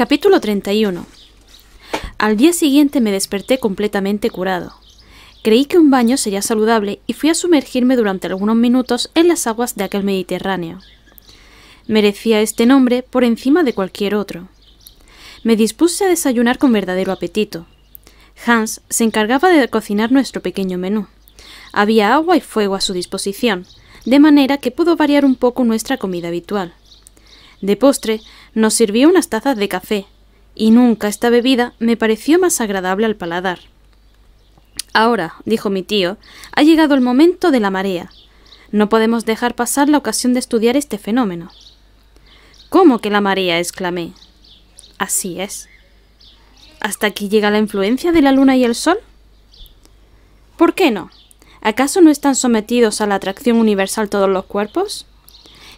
Capítulo 31. Al día siguiente me desperté completamente curado. Creí que un baño sería saludable y fui a sumergirme durante algunos minutos en las aguas de aquel Mediterráneo. Merecía este nombre por encima de cualquier otro. Me dispuse a desayunar con verdadero apetito. Hans se encargaba de cocinar nuestro pequeño menú. Había agua y fuego a su disposición, de manera que pudo variar un poco nuestra comida habitual. De postre, nos sirvió unas tazas de café, y nunca esta bebida me pareció más agradable al paladar. Ahora, dijo mi tío, ha llegado el momento de la marea. No podemos dejar pasar la ocasión de estudiar este fenómeno. ¿Cómo que la marea? exclamé. Así es. ¿Hasta aquí llega la influencia de la luna y el sol? ¿Por qué no? ¿Acaso no están sometidos a la atracción universal todos los cuerpos?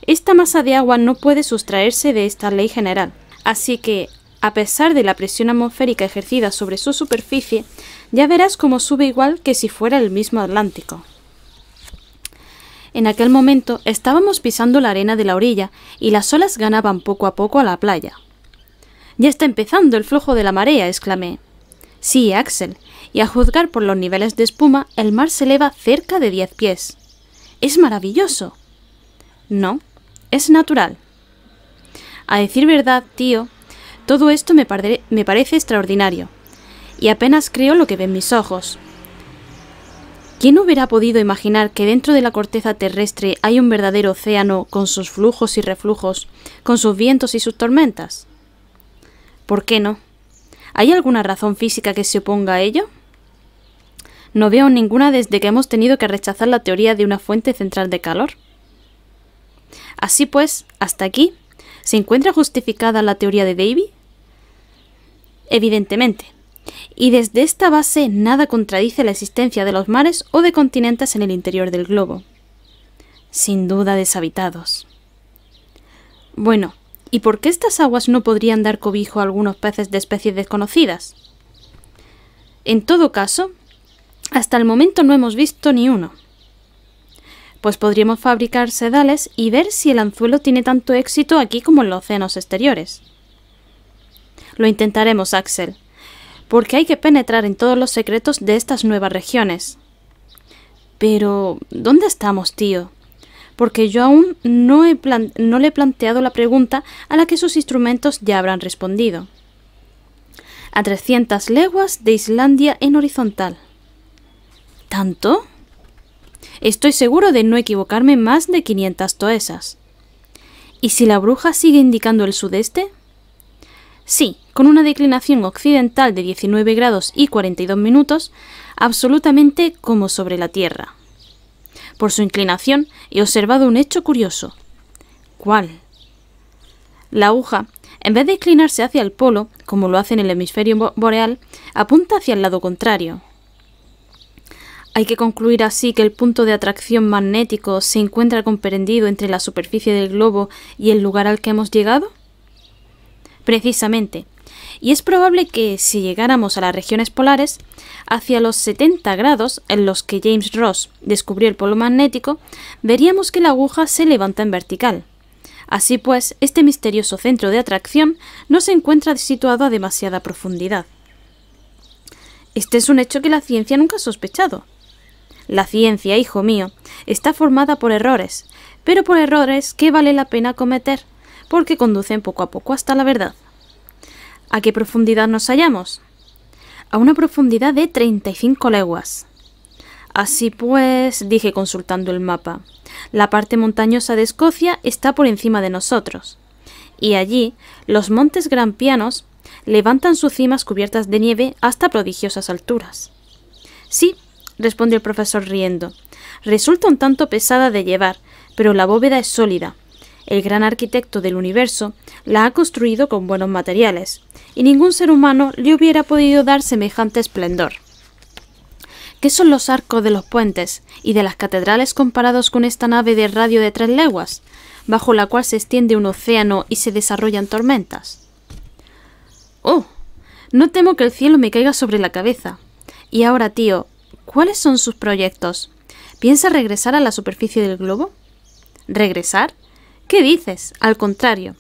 Esta masa de agua no puede sustraerse de esta ley general, así que, a pesar de la presión atmosférica ejercida sobre su superficie, ya verás cómo sube igual que si fuera el mismo Atlántico. En aquel momento estábamos pisando la arena de la orilla y las olas ganaban poco a poco a la playa. Ya está empezando el flujo de la marea, exclamé. Sí, Axel, y a juzgar por los niveles de espuma, el mar se eleva cerca de diez pies. Es maravilloso. No, es natural. A decir verdad, tío, todo esto me, parece extraordinario, y apenas creo lo que ven mis ojos. ¿Quién hubiera podido imaginar que dentro de la corteza terrestre hay un verdadero océano con sus flujos y reflujos, con sus vientos y sus tormentas? ¿Por qué no? ¿Hay alguna razón física que se oponga a ello? No veo ninguna desde que hemos tenido que rechazar la teoría de una fuente central de calor. Así pues, hasta aquí, ¿se encuentra justificada la teoría de Davy? Evidentemente. Y desde esta base nada contradice la existencia de los mares o de continentes en el interior del globo. Sin duda deshabitados. Bueno, ¿y por qué estas aguas no podrían dar cobijo a algunos peces de especies desconocidas? En todo caso, hasta el momento no hemos visto ni uno pues podríamos fabricar sedales y ver si el anzuelo tiene tanto éxito aquí como en los océanos exteriores. Lo intentaremos, Axel, porque hay que penetrar en todos los secretos de estas nuevas regiones. Pero, ¿dónde estamos, tío? Porque yo aún no, no le he planteado la pregunta a la que sus instrumentos ya habrán respondido. A 300 leguas de Islandia en horizontal. ¿Tanto? Estoy seguro de no equivocarme más de 500 toesas. ¿Y si la bruja sigue indicando el sudeste? Sí, con una declinación occidental de 19 grados y 42 minutos, absolutamente como sobre la Tierra. Por su inclinación he observado un hecho curioso. ¿Cuál? La aguja, en vez de inclinarse hacia el polo, como lo hace en el hemisferio boreal, apunta hacia el lado contrario. Hay que concluir así que el punto de atracción magnético se encuentra comprendido entre la superficie del globo y el lugar al que hemos llegado? Precisamente. Y es probable que, si llegáramos a las regiones polares, hacia los 70 grados en los que James Ross descubrió el polo magnético, veríamos que la aguja se levanta en vertical. Así pues, este misterioso centro de atracción no se encuentra situado a demasiada profundidad. Este es un hecho que la ciencia nunca ha sospechado la ciencia, hijo mío, está formada por errores, pero por errores que vale la pena cometer, porque conducen poco a poco hasta la verdad. ¿A qué profundidad nos hallamos? A una profundidad de 35 leguas. Así pues, dije consultando el mapa, la parte montañosa de Escocia está por encima de nosotros, y allí los montes grampianos levantan sus cimas cubiertas de nieve hasta prodigiosas alturas. Sí, respondió el profesor riendo. Resulta un tanto pesada de llevar, pero la bóveda es sólida. El gran arquitecto del universo la ha construido con buenos materiales, y ningún ser humano le hubiera podido dar semejante esplendor. ¿Qué son los arcos de los puentes y de las catedrales comparados con esta nave de radio de tres leguas, bajo la cual se extiende un océano y se desarrollan tormentas? Oh, no temo que el cielo me caiga sobre la cabeza. Y ahora, tío, ¿Cuáles son sus proyectos? ¿Piensa regresar a la superficie del globo? ¿Regresar? ¿Qué dices? Al contrario,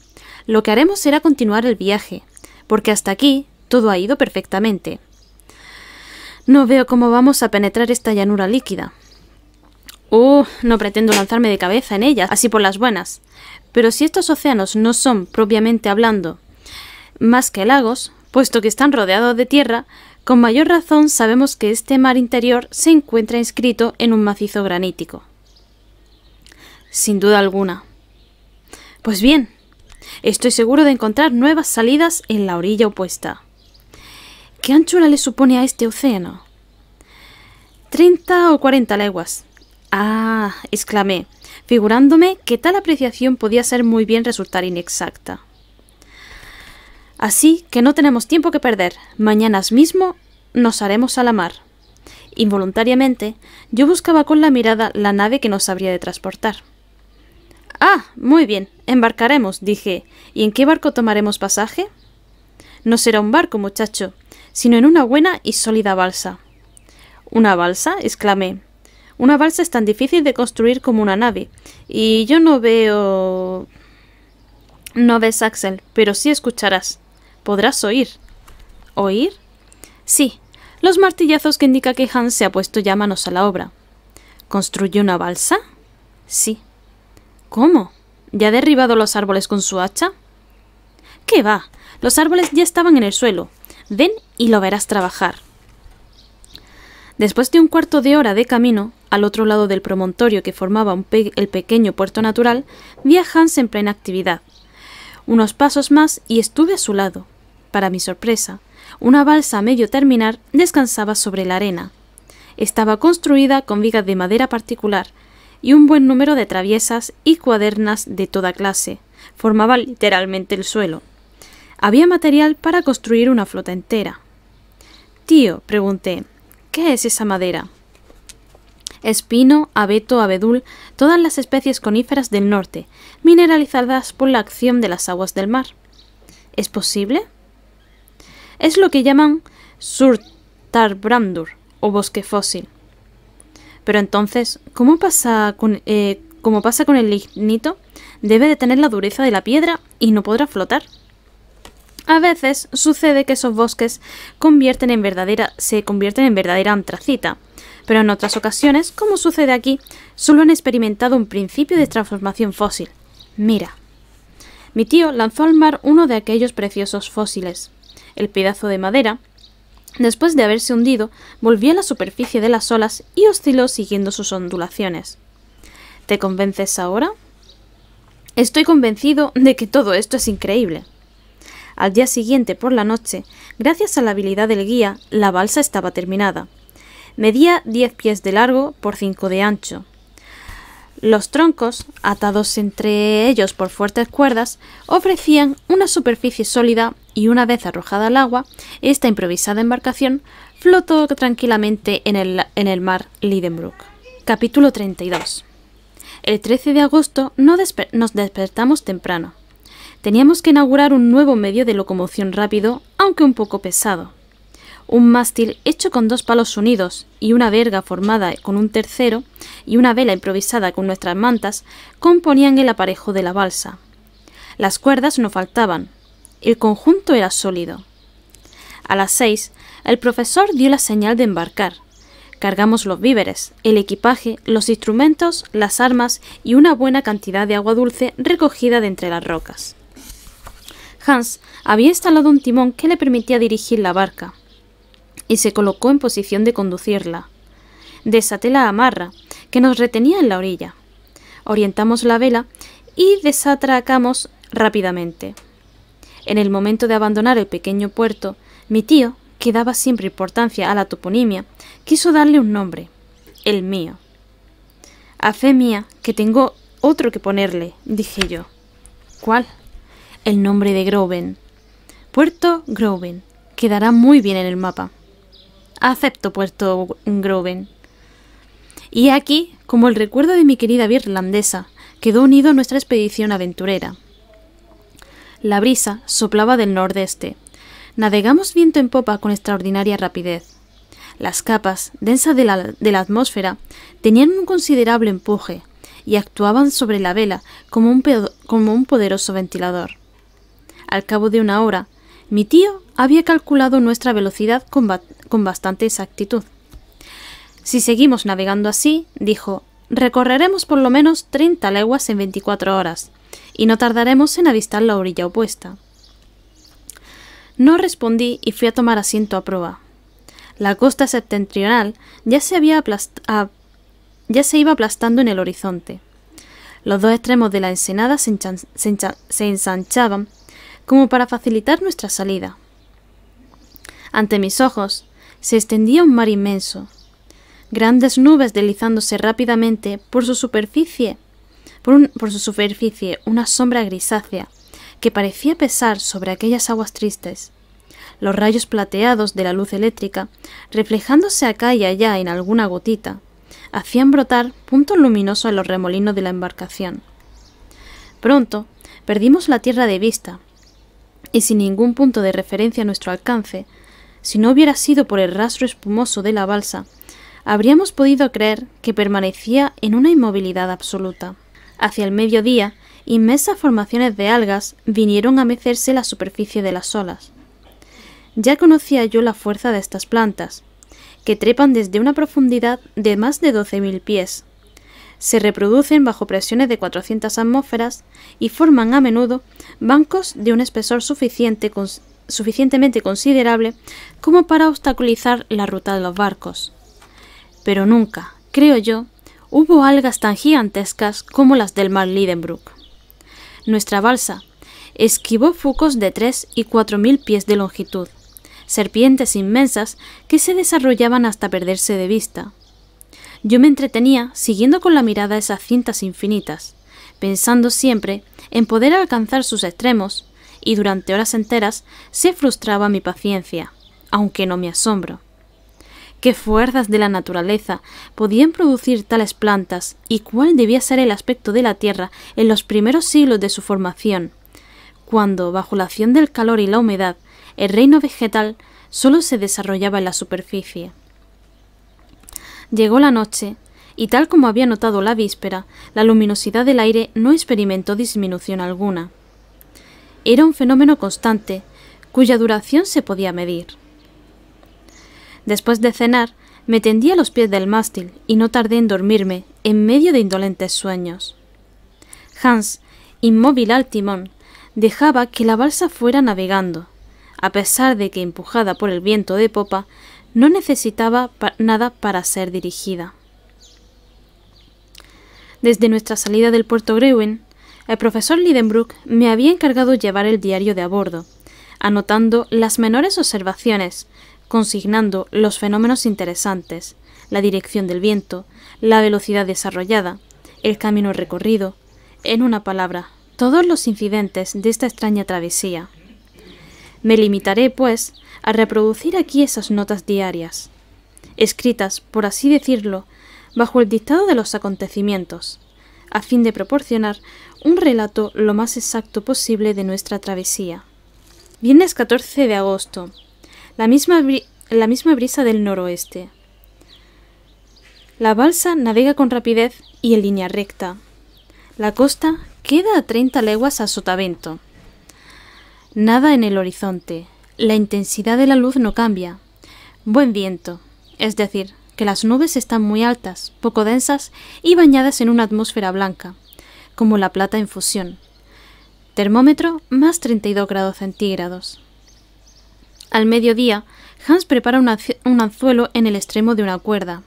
lo que haremos será continuar el viaje, porque hasta aquí todo ha ido perfectamente. No veo cómo vamos a penetrar esta llanura líquida. Oh, no pretendo lanzarme de cabeza en ella, así por las buenas. Pero si estos océanos no son, propiamente hablando, más que lagos, puesto que están rodeados de tierra, con mayor razón sabemos que este mar interior se encuentra inscrito en un macizo granítico. Sin duda alguna. Pues bien, estoy seguro de encontrar nuevas salidas en la orilla opuesta. ¿Qué anchura le supone a este océano? Treinta o cuarenta leguas. Ah, exclamé, figurándome que tal apreciación podía ser muy bien resultar inexacta. Así que no tenemos tiempo que perder. Mañanas mismo nos haremos a la mar. Involuntariamente, yo buscaba con la mirada la nave que nos habría de transportar. Ah, muy bien, embarcaremos, dije. ¿Y en qué barco tomaremos pasaje? No será un barco, muchacho, sino en una buena y sólida balsa. ¿Una balsa? exclamé. Una balsa es tan difícil de construir como una nave, y yo no veo... No ves, Axel, pero sí escucharás podrás oír. ¿Oír? Sí, los martillazos que indica que Hans se ha puesto ya manos a la obra. ¿Construye una balsa? Sí. ¿Cómo? ¿Ya ha derribado los árboles con su hacha? ¿Qué va? Los árboles ya estaban en el suelo. Ven y lo verás trabajar. Después de un cuarto de hora de camino, al otro lado del promontorio que formaba un el pequeño puerto natural, vi a Hans en plena actividad. Unos pasos más y estuve a su lado. Para mi sorpresa, una balsa a medio terminar descansaba sobre la arena. Estaba construida con vigas de madera particular y un buen número de traviesas y cuadernas de toda clase. Formaba literalmente el suelo. Había material para construir una flota entera. Tío, pregunté, ¿qué es esa madera? espino, abeto, abedul, todas las especies coníferas del norte, mineralizadas por la acción de las aguas del mar. ¿Es posible? Es lo que llaman Surtarbrandur o bosque fósil. Pero entonces, ¿cómo pasa con, eh, pasa con el lignito? Debe de tener la dureza de la piedra y no podrá flotar. A veces sucede que esos bosques convierten en verdadera, se convierten en verdadera antracita, pero en otras ocasiones, como sucede aquí, solo han experimentado un principio de transformación fósil. Mira. Mi tío lanzó al mar uno de aquellos preciosos fósiles el pedazo de madera, después de haberse hundido, volvió a la superficie de las olas y osciló siguiendo sus ondulaciones. ¿Te convences ahora? Estoy convencido de que todo esto es increíble. Al día siguiente, por la noche, gracias a la habilidad del guía, la balsa estaba terminada. Medía 10 pies de largo por 5 de ancho. Los troncos, atados entre ellos por fuertes cuerdas, ofrecían una superficie sólida y una vez arrojada al agua, esta improvisada embarcación flotó tranquilamente en el, mar Lidenbrook. Capítulo 32 El 13 de agosto nos despertamos temprano. Teníamos que inaugurar un nuevo medio de locomoción rápido, aunque un poco pesado. Un mástil hecho con dos palos unidos y una verga formada con un tercero y una vela improvisada con nuestras mantas componían el aparejo de la balsa. Las cuerdas no faltaban, el conjunto era sólido. A las seis, el profesor dio la señal de embarcar. Cargamos los víveres, el equipaje, los instrumentos, las armas y una buena cantidad de agua dulce recogida de entre las rocas. Hans había instalado un timón que le permitía dirigir la barca y se colocó en posición de conducirla. Desaté la amarra que nos retenía en la orilla. Orientamos la vela y desatracamos rápidamente. En el momento de abandonar el pequeño puerto, mi tío, que daba siempre importancia a la toponimia, quiso darle un nombre, el mío. A fe mía, que tengo otro que ponerle, dije yo. ¿Cuál? El nombre de Groven. Puerto Groven. Quedará muy bien en el mapa. Acepto Puerto Groven. Y aquí, como el recuerdo de mi querida virlandesa, quedó unido nuestra expedición aventurera. La brisa soplaba del nordeste. Navegamos viento en popa con extraordinaria rapidez. Las capas densas de la, atmósfera tenían un considerable empuje y actuaban sobre la vela como un, poderoso ventilador. Al cabo de una hora, mi tío había calculado nuestra velocidad con, con bastante exactitud. Si seguimos navegando así, dijo, recorreremos por lo menos 30 leguas en 24 horas y no tardaremos en avistar la orilla opuesta. No respondí y fui a tomar asiento a proa. La costa septentrional ya se, había ya se iba aplastando en el horizonte. Los dos extremos de la ensenada se ensanchaban como para facilitar nuestra salida. Ante mis ojos se extendía un mar inmenso, grandes nubes deslizándose rápidamente por su superficie por, su superficie una sombra grisácea que parecía pesar sobre aquellas aguas tristes. Los rayos plateados de la luz eléctrica, reflejándose acá y allá en alguna gotita, hacían brotar puntos luminosos en los remolinos de la embarcación. Pronto perdimos la tierra de vista, y sin ningún punto de referencia a nuestro alcance, si no hubiera sido por el rastro espumoso de la balsa, habríamos podido creer que permanecía en una inmovilidad absoluta. Hacia el mediodía, inmensas formaciones de algas vinieron a mecerse la superficie de las olas. Ya conocía yo la fuerza de estas plantas, que trepan desde una profundidad de más de 12.000 pies. Se reproducen bajo presiones de 400 atmósferas y forman a menudo bancos de un espesor suficientemente considerable como para obstaculizar la ruta de los barcos. Pero nunca, creo yo, hubo algas tan gigantescas como las del mar Lidenbrook. Nuestra balsa esquivó focos de 3 y 4 mil pies de longitud, serpientes inmensas que se desarrollaban hasta perderse de vista. Yo me entretenía siguiendo con la mirada esas cintas infinitas, pensando siempre en poder alcanzar sus extremos, y durante horas enteras se frustraba mi paciencia, aunque no me asombro qué fuerzas de la naturaleza podían producir tales plantas y cuál debía ser el aspecto de la Tierra en los primeros siglos de su formación, cuando, bajo la acción del calor y la humedad, el reino vegetal solo se desarrollaba en la superficie. Llegó la noche, y tal como había notado la víspera, la luminosidad del aire no experimentó disminución alguna. Era un fenómeno constante, cuya duración se podía medir. Después de cenar, me tendí a los pies del mástil y no tardé en dormirme en medio de indolentes sueños. Hans, inmóvil al timón, dejaba que la balsa fuera navegando. A pesar de que empujada por el viento de popa, no necesitaba nada para ser dirigida. Desde nuestra salida del puerto Grewen, el profesor Lidenbrook me había encargado llevar el diario de a bordo, anotando las menores observaciones, consignando los fenómenos interesantes, la dirección del viento, la velocidad desarrollada, el camino recorrido, en una palabra, todos los incidentes de esta extraña travesía. Me limitaré, pues, a reproducir aquí esas notas diarias, escritas, por así decirlo, bajo el dictado de los acontecimientos, a fin de proporcionar un relato lo más exacto posible de nuestra travesía. Viernes 14 de agosto, la misma, la misma brisa del noroeste. La balsa navega con rapidez y en línea recta. La costa queda a 30 leguas a sotavento. Nada en el horizonte. La intensidad de la luz no cambia. Buen viento, es decir, que las nubes están muy altas, poco densas y bañadas en una atmósfera blanca, como la plata en fusión. Termómetro más 32 grados centígrados. Al mediodía, Hans prepara un anzuelo en el extremo de una cuerda.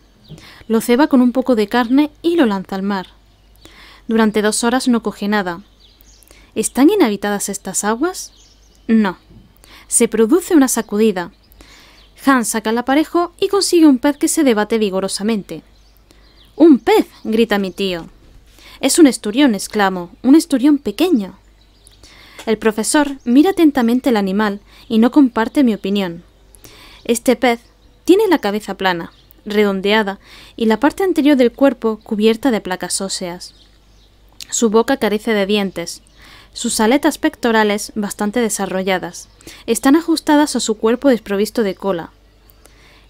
Lo ceba con un poco de carne y lo lanza al mar. Durante dos horas no coge nada. ¿Están inhabitadas estas aguas? No. Se produce una sacudida. Hans saca el aparejo y consigue un pez que se debate vigorosamente. ¡Un pez! grita mi tío. Es un esturión, exclamo, un esturión pequeño. El profesor mira atentamente el animal y no comparte mi opinión. Este pez tiene la cabeza plana, redondeada y la parte anterior del cuerpo cubierta de placas óseas. Su boca carece de dientes. Sus aletas pectorales, bastante desarrolladas, están ajustadas a su cuerpo desprovisto de cola.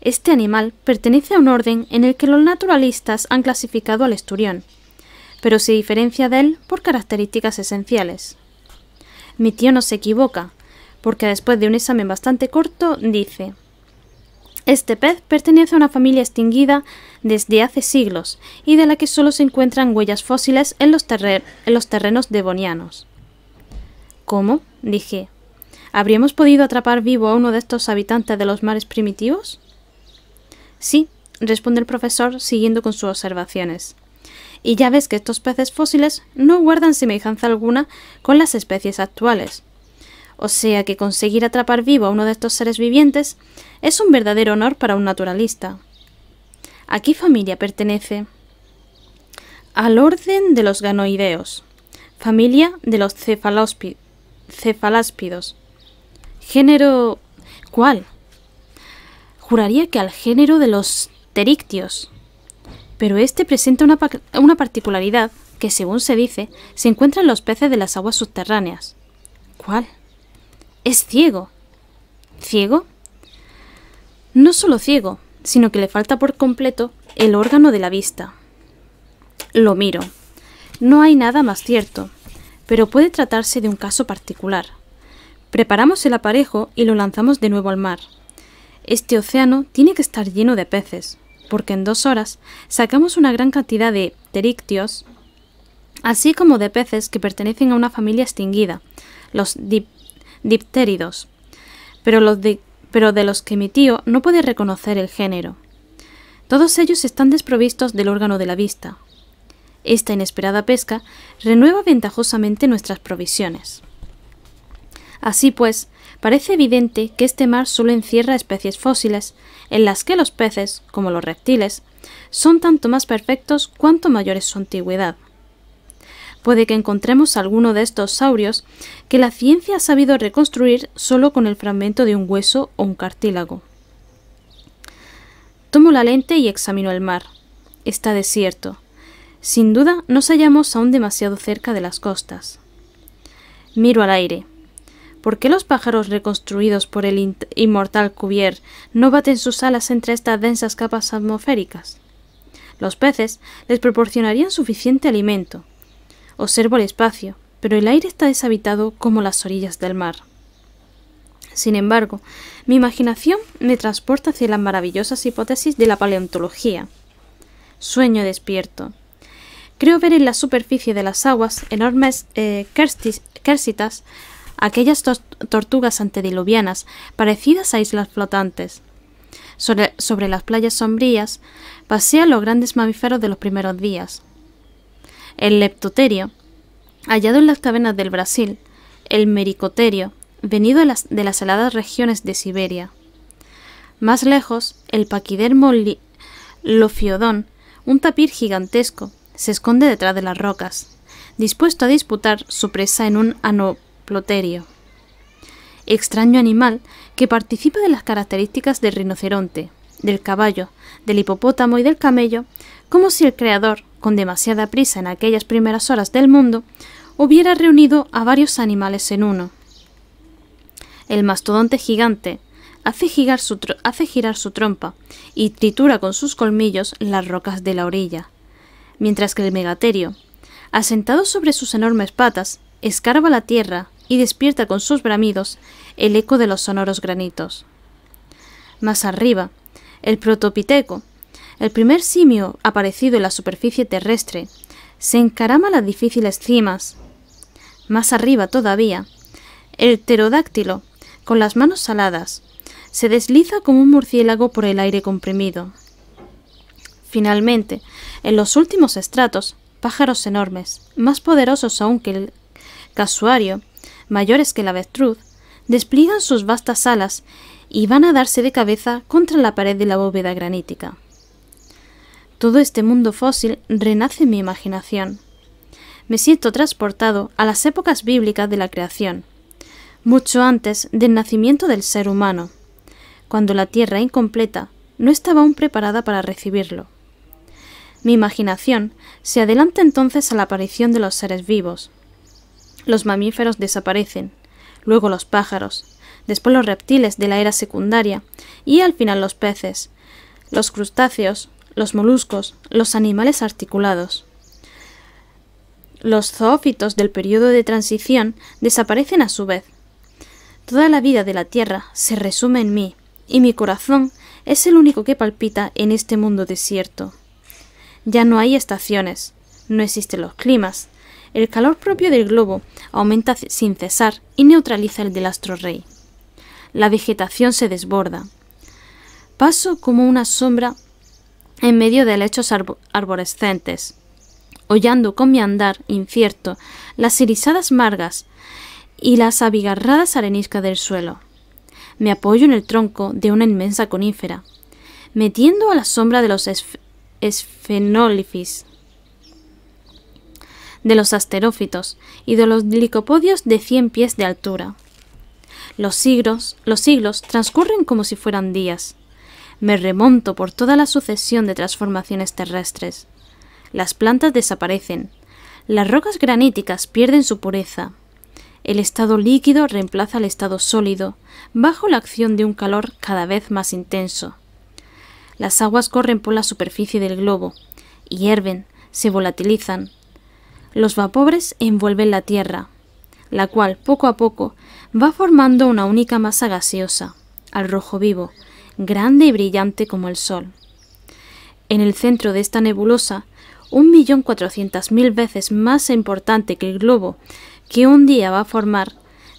Este animal pertenece a un orden en el que los naturalistas han clasificado al esturión, pero se diferencia de él por características esenciales. Mi tío no se equivoca, porque después de un examen bastante corto dice Este pez pertenece a una familia extinguida desde hace siglos y de la que solo se encuentran huellas fósiles en los, terrenos devonianos. ¿Cómo? dije. ¿Habríamos podido atrapar vivo a uno de estos habitantes de los mares primitivos? Sí, responde el profesor siguiendo con sus observaciones y ya ves que estos peces fósiles no guardan semejanza alguna con las especies actuales. O sea que conseguir atrapar vivo a uno de estos seres vivientes es un verdadero honor para un naturalista. ¿A qué familia pertenece? Al orden de los ganoideos, familia de los cefaláspidos. Género... ¿Cuál? Juraría que al género de los terictios. Pero este presenta una, una particularidad que, según se dice, se encuentra en los peces de las aguas subterráneas. ¿Cuál? Es ciego. ¿Ciego? No solo ciego, sino que le falta por completo el órgano de la vista. Lo miro. No hay nada más cierto, pero puede tratarse de un caso particular. Preparamos el aparejo y lo lanzamos de nuevo al mar. Este océano tiene que estar lleno de peces, porque en dos horas sacamos una gran cantidad de terictios, así como de peces que pertenecen a una familia extinguida, los diptéridos, pero de los que mi tío no puede reconocer el género. Todos ellos están desprovistos del órgano de la vista. Esta inesperada pesca renueva ventajosamente nuestras provisiones. Así pues, parece evidente que este mar solo encierra especies fósiles, en las que los peces, como los reptiles, son tanto más perfectos cuanto mayor es su antigüedad. Puede que encontremos alguno de estos saurios que la ciencia ha sabido reconstruir solo con el fragmento de un hueso o un cartílago. Tomo la lente y examino el mar. Está desierto. Sin duda nos hallamos aún demasiado cerca de las costas. Miro al aire. ¿Por qué los pájaros reconstruidos por el inmortal Cuvier no baten sus alas entre estas densas capas atmosféricas? Los peces les proporcionarían suficiente alimento. Observo el espacio, pero el aire está deshabitado como las orillas del mar. Sin embargo, mi imaginación me transporta hacia las maravillosas hipótesis de la paleontología. Sueño despierto. Creo ver en la superficie de las aguas enormes eh, aquellas tortugas antediluvianas, parecidas a islas flotantes. Sobre, sobre las playas sombrías, pasean los grandes mamíferos de los primeros días. El leptoterio, hallado en las cavernas del Brasil, el mericoterio, venido de las, de las heladas regiones de Siberia. Más lejos, el paquidermo lofiodón, un tapir gigantesco, se esconde detrás de las rocas, dispuesto a disputar su presa en un ano Ploterio. Extraño animal que participa de las características del rinoceronte, del caballo, del hipopótamo y del camello, como si el creador, con demasiada prisa en aquellas primeras horas del mundo, hubiera reunido a varios animales en uno. El mastodonte gigante hace girar, su hace girar su trompa y tritura con sus colmillos las rocas de la orilla, mientras que el megaterio, asentado sobre sus enormes patas, escarba la tierra y despierta con sus bramidos el eco de los sonoros granitos. Más arriba, el protopiteco, el primer simio aparecido en la superficie terrestre, se encarama las difíciles cimas. Más arriba todavía, el pterodáctilo, con las manos saladas, se desliza como un murciélago por el aire comprimido. Finalmente, en los últimos estratos, pájaros enormes, más poderosos aún que el casuario, mayores que la avestruz, despliegan sus vastas alas y van a darse de cabeza contra la pared de la bóveda granítica. Todo este mundo fósil renace en mi imaginación. Me siento transportado a las épocas bíblicas de la creación, mucho antes del nacimiento del ser humano, cuando la tierra incompleta no estaba aún preparada para recibirlo. Mi imaginación se adelanta entonces a la aparición de los seres vivos, los mamíferos desaparecen, luego los pájaros, después los reptiles de la era secundaria y al final los peces, los crustáceos, los moluscos, los animales articulados. Los zoófitos del periodo de transición desaparecen a su vez. Toda la vida de la Tierra se resume en mí, y mi corazón es el único que palpita en este mundo desierto. Ya no hay estaciones, no existen los climas, el calor propio del globo aumenta sin cesar y neutraliza el del astro rey. La vegetación se desborda. Paso como una sombra en medio de lechos arborescentes, hollando con mi andar incierto las irisadas margas y las abigarradas areniscas del suelo. Me apoyo en el tronco de una inmensa conífera, metiendo a la sombra de los esfenólifis, de los asterófitos y de los licopodios de 100 pies de altura. Los siglos, los siglos transcurren como si fueran días. Me remonto por toda la sucesión de transformaciones terrestres. Las plantas desaparecen. Las rocas graníticas pierden su pureza. El estado líquido reemplaza al estado sólido, bajo la acción de un calor cada vez más intenso. Las aguas corren por la superficie del globo, hierven, se volatilizan, los vapores envuelven la Tierra, la cual poco a poco va formando una única masa gaseosa, al rojo vivo, grande y brillante como el Sol. En el centro de esta nebulosa, un millón mil veces más importante que el globo que un día va a formar,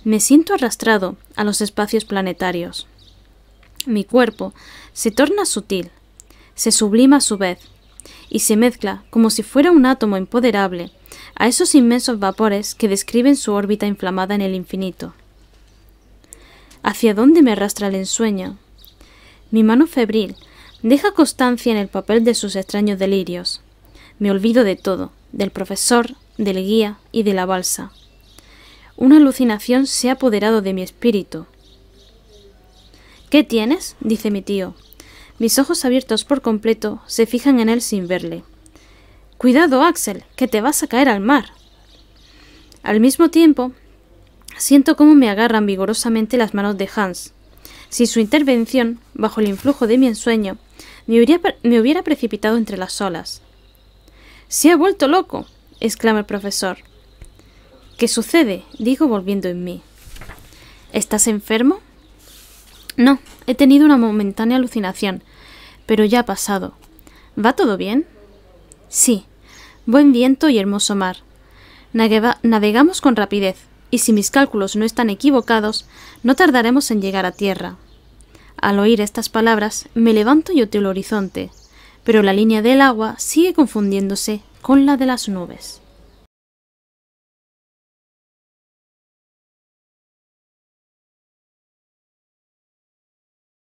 me siento arrastrado a los espacios planetarios. Mi cuerpo se torna sutil, se sublima a su vez, y se mezcla, como si fuera un átomo impoderable, a esos inmensos vapores que describen su órbita inflamada en el infinito. ¿Hacia dónde me arrastra el ensueño? Mi mano febril deja constancia en el papel de sus extraños delirios. Me olvido de todo, del profesor, del guía y de la balsa. Una alucinación se ha apoderado de mi espíritu. ¿Qué tienes? dice mi tío. Mis ojos abiertos por completo se fijan en él sin verle. Cuidado, Axel, que te vas a caer al mar. Al mismo tiempo, siento cómo me agarran vigorosamente las manos de Hans. Si su intervención, bajo el influjo de mi ensueño, me hubiera, me hubiera precipitado entre las olas. Se ha vuelto loco, exclama el profesor. ¿Qué sucede? digo volviendo en mí. ¿Estás enfermo? No, he tenido una momentánea alucinación, pero ya ha pasado. ¿Va todo bien? Sí. Buen viento y hermoso mar. navegamos con rapidez, y si mis cálculos no están equivocados, no tardaremos en llegar a tierra. Al oír estas palabras, me levanto y oteo el horizonte, pero la línea del agua sigue confundiéndose con la de las nubes.